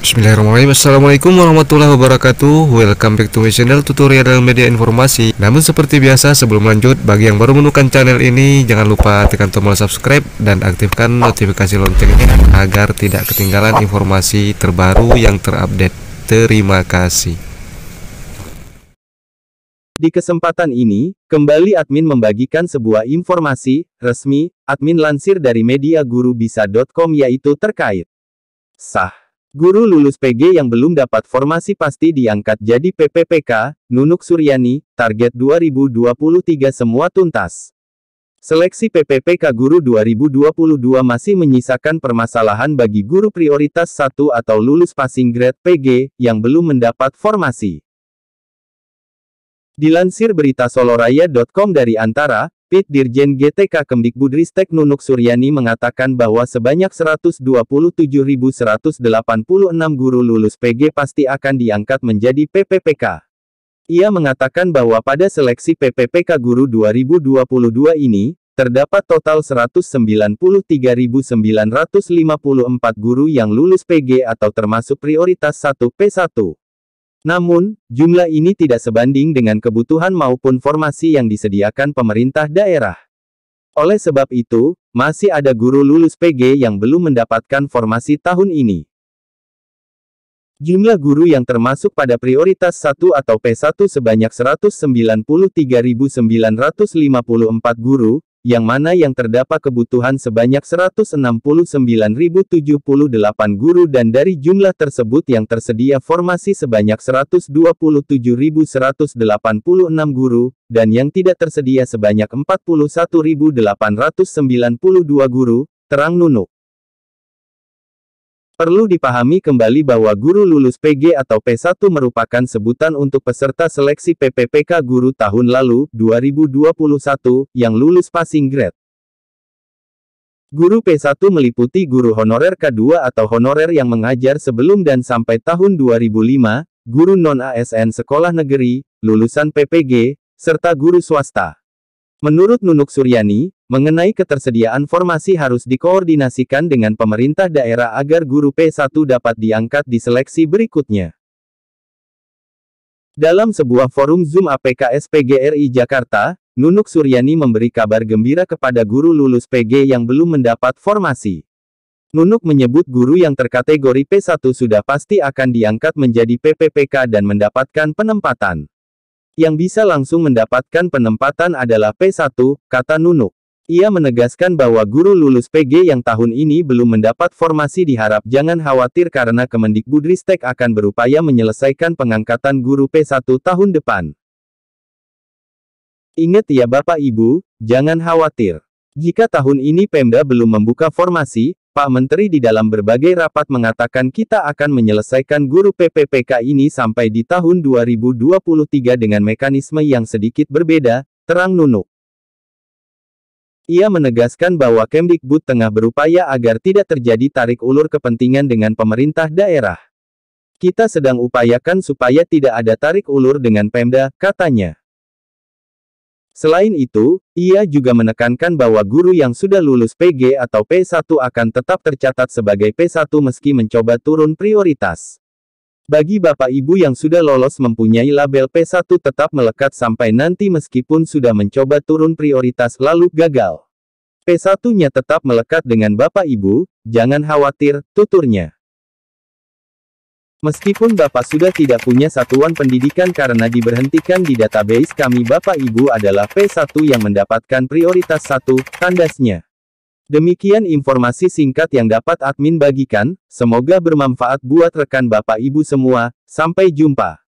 Bismillahirrahmanirrahim Assalamualaikum warahmatullahi wabarakatuh Welcome back to my channel tutorial media informasi Namun seperti biasa sebelum lanjut Bagi yang baru menemukan channel ini Jangan lupa tekan tombol subscribe Dan aktifkan notifikasi loncengnya Agar tidak ketinggalan informasi terbaru yang terupdate Terima kasih di kesempatan ini, kembali admin membagikan sebuah informasi resmi, admin lansir dari media guru bisa.com yaitu terkait sah Guru lulus PG yang belum dapat formasi pasti diangkat jadi PPPK, Nunuk Suryani, target 2023 semua tuntas. Seleksi PPPK Guru 2022 masih menyisakan permasalahan bagi guru prioritas 1 atau lulus passing grade PG yang belum mendapat formasi. Dilansir berita soloraya.com dari antara, Pit Dirjen GTK Kemdikbudristek Nunuk Suryani mengatakan bahwa sebanyak 127.186 guru lulus PG pasti akan diangkat menjadi PPPK. Ia mengatakan bahwa pada seleksi PPPK Guru 2022 ini, terdapat total 193.954 guru yang lulus PG atau termasuk prioritas 1P1. Namun, jumlah ini tidak sebanding dengan kebutuhan maupun formasi yang disediakan pemerintah daerah. Oleh sebab itu, masih ada guru lulus PG yang belum mendapatkan formasi tahun ini. Jumlah guru yang termasuk pada prioritas 1 atau P1 sebanyak 193.954 guru, yang mana yang terdapat kebutuhan sebanyak 169.078 guru dan dari jumlah tersebut yang tersedia formasi sebanyak 127.186 guru, dan yang tidak tersedia sebanyak 41.892 guru, terang Nunuk. Perlu dipahami kembali bahwa guru lulus PG atau P1 merupakan sebutan untuk peserta seleksi PPPK guru tahun lalu, 2021, yang lulus passing grade. Guru P1 meliputi guru honorer K2 atau honorer yang mengajar sebelum dan sampai tahun 2005, guru non-ASN sekolah negeri, lulusan PPG, serta guru swasta. Menurut Nunuk Suryani, mengenai ketersediaan formasi harus dikoordinasikan dengan pemerintah daerah agar guru P1 dapat diangkat di seleksi berikutnya. Dalam sebuah forum Zoom APKS PGRI Jakarta, Nunuk Suryani memberi kabar gembira kepada guru lulus PG yang belum mendapat formasi. Nunuk menyebut guru yang terkategori P1 sudah pasti akan diangkat menjadi PPPK dan mendapatkan penempatan. Yang bisa langsung mendapatkan penempatan adalah P1, kata Nunuk. Ia menegaskan bahwa guru lulus PG yang tahun ini belum mendapat formasi diharap jangan khawatir karena Kemendikbudristek akan berupaya menyelesaikan pengangkatan guru P1 tahun depan. Ingat ya Bapak Ibu, jangan khawatir. Jika tahun ini Pemda belum membuka formasi, Pak Menteri di dalam berbagai rapat mengatakan kita akan menyelesaikan guru PPPK ini sampai di tahun 2023 dengan mekanisme yang sedikit berbeda, terang Nunuk. Ia menegaskan bahwa Kemdikbud tengah berupaya agar tidak terjadi tarik ulur kepentingan dengan pemerintah daerah. Kita sedang upayakan supaya tidak ada tarik ulur dengan Pemda, katanya. Selain itu, ia juga menekankan bahwa guru yang sudah lulus PG atau P1 akan tetap tercatat sebagai P1 meski mencoba turun prioritas. Bagi bapak ibu yang sudah lolos mempunyai label P1 tetap melekat sampai nanti meskipun sudah mencoba turun prioritas lalu gagal. P1-nya tetap melekat dengan bapak ibu, jangan khawatir, tuturnya. Meskipun Bapak sudah tidak punya satuan pendidikan karena diberhentikan di database kami Bapak Ibu adalah P1 yang mendapatkan prioritas 1, tandasnya. Demikian informasi singkat yang dapat admin bagikan, semoga bermanfaat buat rekan Bapak Ibu semua, sampai jumpa.